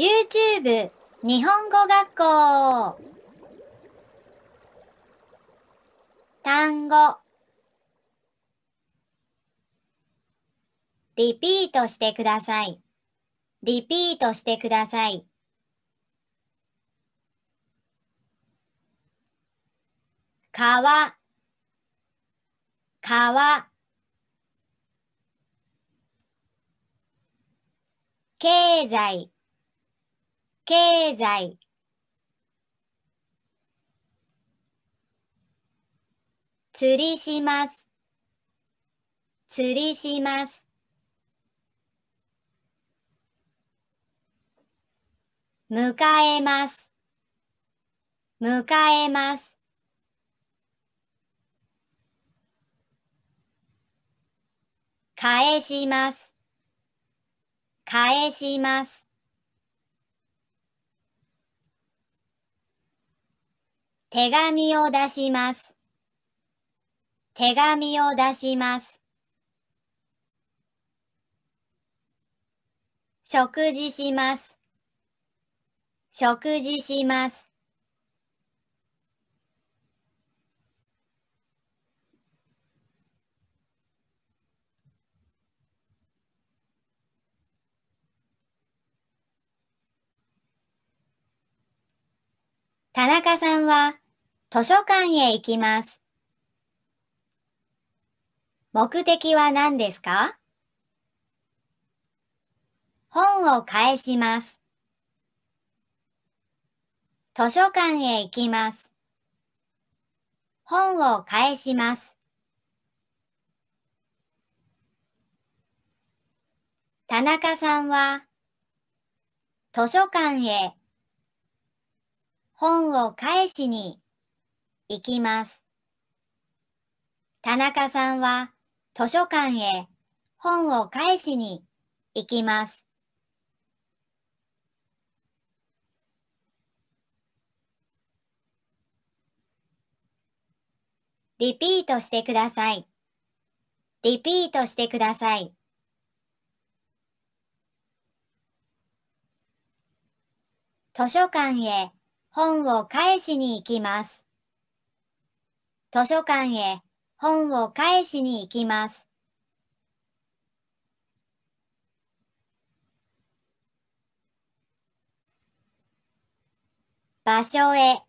YouTube 日本語学校単語リピートしてください。リピートしてください。川川経済経済釣りします釣りします迎えます迎えます返します返します手紙を出します。手紙を出します。食事します。食事します。田中さんは図書館へ行きます。目的は何ですか本を返します。図書館へ行きます。本を返します。田中さんは図書館へ本を返しに行きます。田中さんは図書館へ本を返しに行きます。リピートしてください。リピートしてください。図書館へ本を返しに行きます。図書館へ本を返しに行きます。場所へ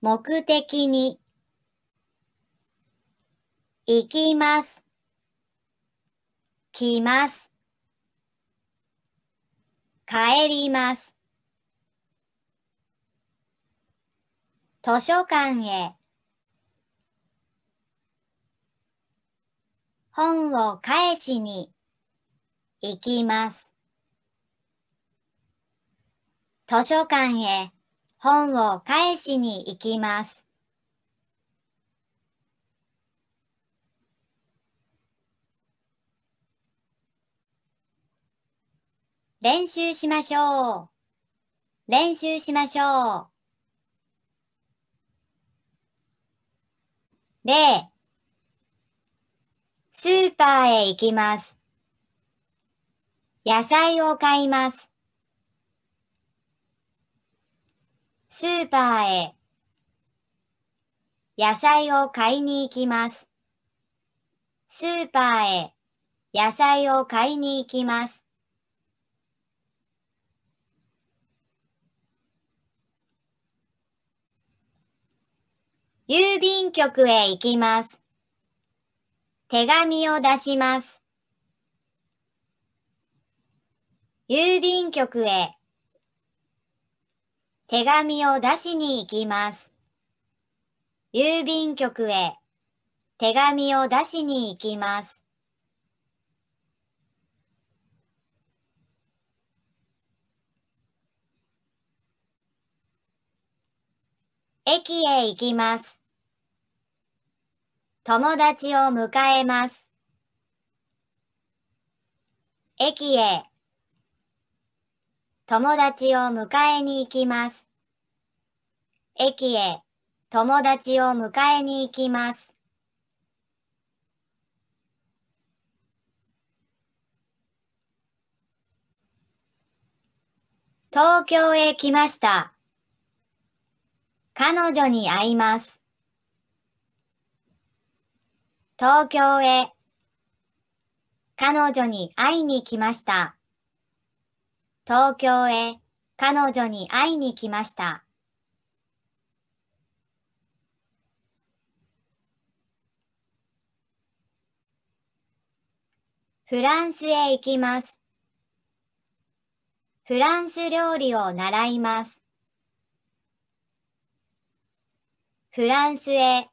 目的に行きます。来ます。帰ります。図書館へ本を返しに行きます。図書館へ本を返しに行きます。練習しましょう。練習しましょう。例、スーパーへ行きます。野菜を買います。スーパーへ野菜を買いに行きます。スーパーへ野菜を買いに行きます。郵便局へ行きます。手紙を出します。郵便局へ手紙を出しに行きます。郵便局へ手紙を出しに行きます。駅へ行きます。友達を迎えます。駅へ友達を迎えに行きます。駅へ友達を迎えに行きます。東京へ来ました。彼女に会います。東京へ彼女に会いに来ました。東京へ彼女に会いに来ました。フランスへ行きます。フランス料理を習います。フランスへ。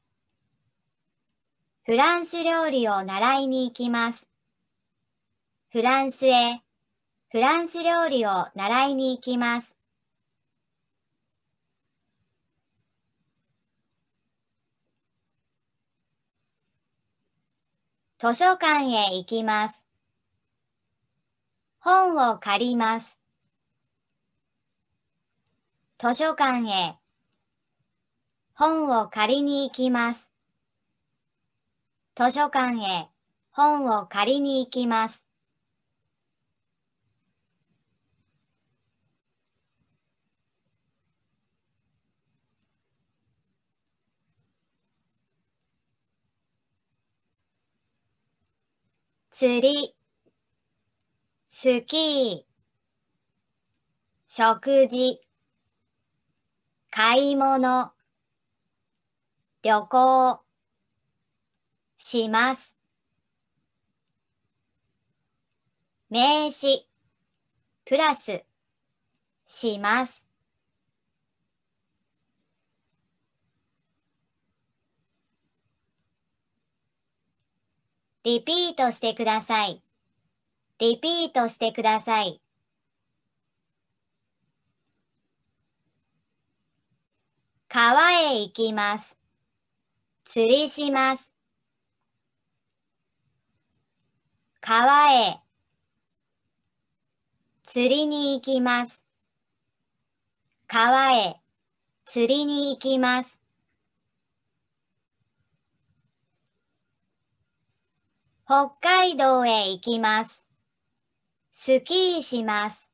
フランス料理を習いに行きます。フランスへ。フランス料理を習いに行きます。図書館へ行きます。本を借ります。図書館へ本を借りに行きます。図書館へ本を借りに行きます。釣り、スキー、食事、買い物。旅行します。名詞プラスします。リピートしてください。リピートしてください。川へ行きます。釣りします。川へ釣りに行きます。川へ釣りに行きます。北海道へ行きます。スキーします。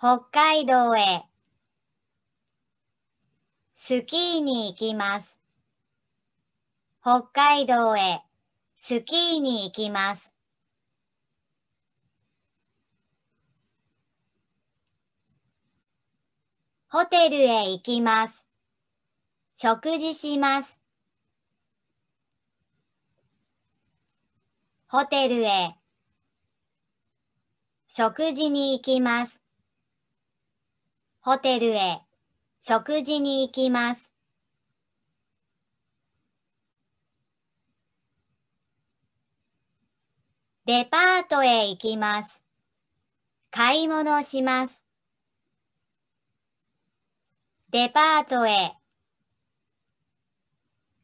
北海道へスキーに行きます。北海道へスキーに行きます。ホテルへ行きます。食事します。ホテルへ食事に行きます。ホテルへ食事に行きます。デパートへ行きます。買い物します。デパートへ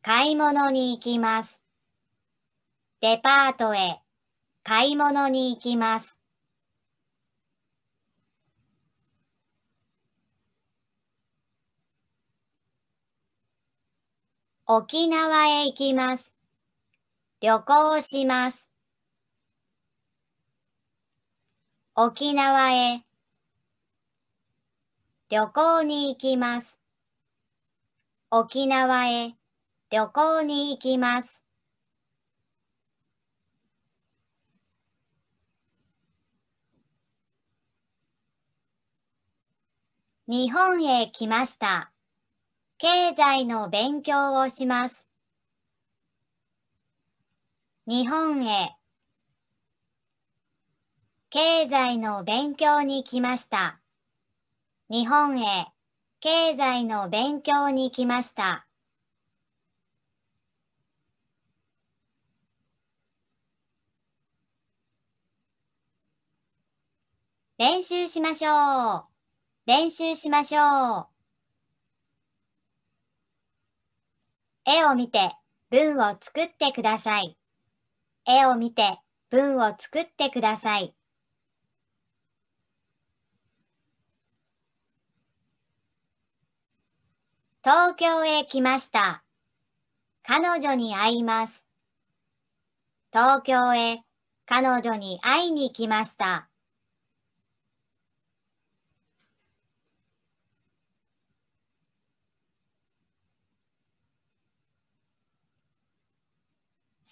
買い物に行きます。デパートへ買い物に行きます。沖縄へ行きます。旅行します。沖縄へ旅行に行きます。沖縄へ旅行に行きます。日本へ来ました。経済の勉強をします。日本へ経済の勉強に来ました。日本へ経済の勉強に来ました。練習しましょう。練習しましょう。絵を見て文を作ってください。絵を見て文を作ってください。東京へ来ました。彼女に会います。東京へ彼女に会いに来ました。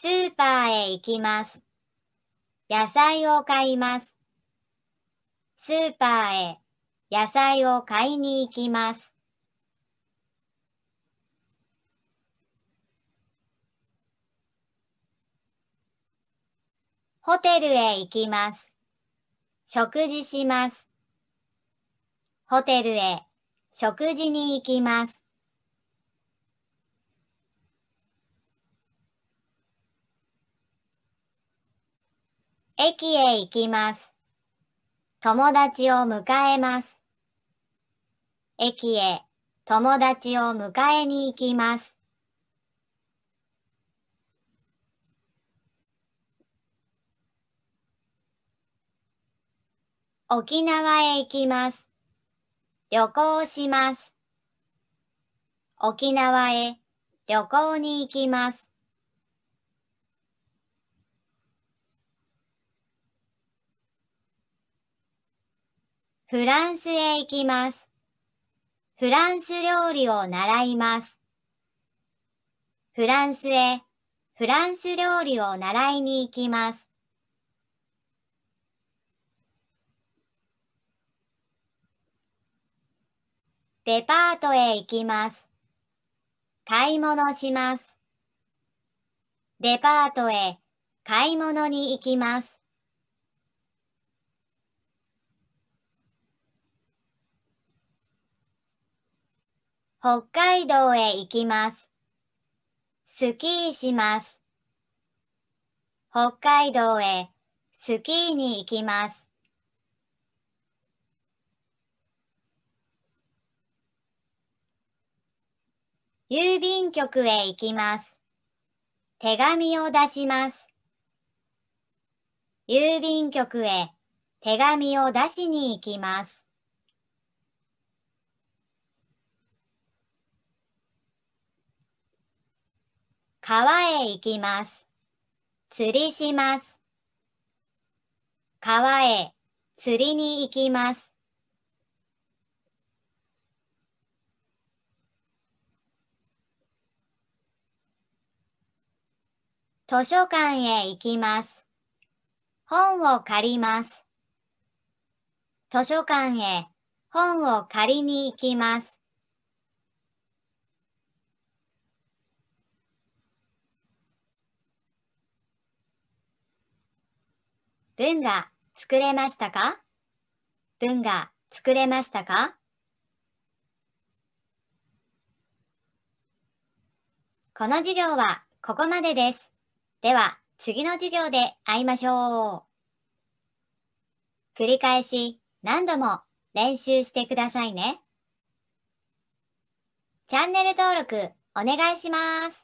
スーパーへ行きます。野菜を買います。スーパーへ野菜を買いに行きます。ホテルへ行きます。食事します。ホテルへ食事に行きます。駅へ行きます。友達を迎えます。駅へ友達を迎えに行きます。沖縄へ行きます。旅行します。沖縄へ旅行に行きます。フランスへ行きます。フランス料理を習います。フランスへフランス料理を習いに行きます。デパートへ行きます。買い物します。デパートへ買い物に行きます。北海道へ行きます。スキーします。北海道へスキーに行きます。郵便局へ行きます。手紙を出します。郵便局へ手紙を出しに行きます。川へ行きます。釣りします。川へ釣りに行きます。図書館へ行きます。本を借ります。図書館へ本を借りに行きます。文が作れましたか文が作れましたかこの授業はここまでです。では次の授業で会いましょう。繰り返し何度も練習してくださいね。チャンネル登録お願いします。